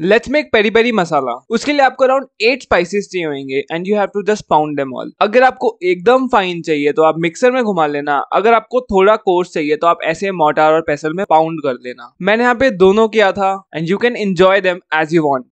let's make peri peri masala उसके लिए आपको अराउंड एट स्पाइसेस चाहिए होंगे and you have to just pound them all अगर आपको एकदम फाइन चाहिए तो आप मिक्सर में घुमा लेना अगर आपको थोड़ा कोर्स चाहिए तो आप ऐसे मोटार और पेसल में पाउंड कर देना मैंने यहाँ पे दोनों किया था and you can enjoy them as you want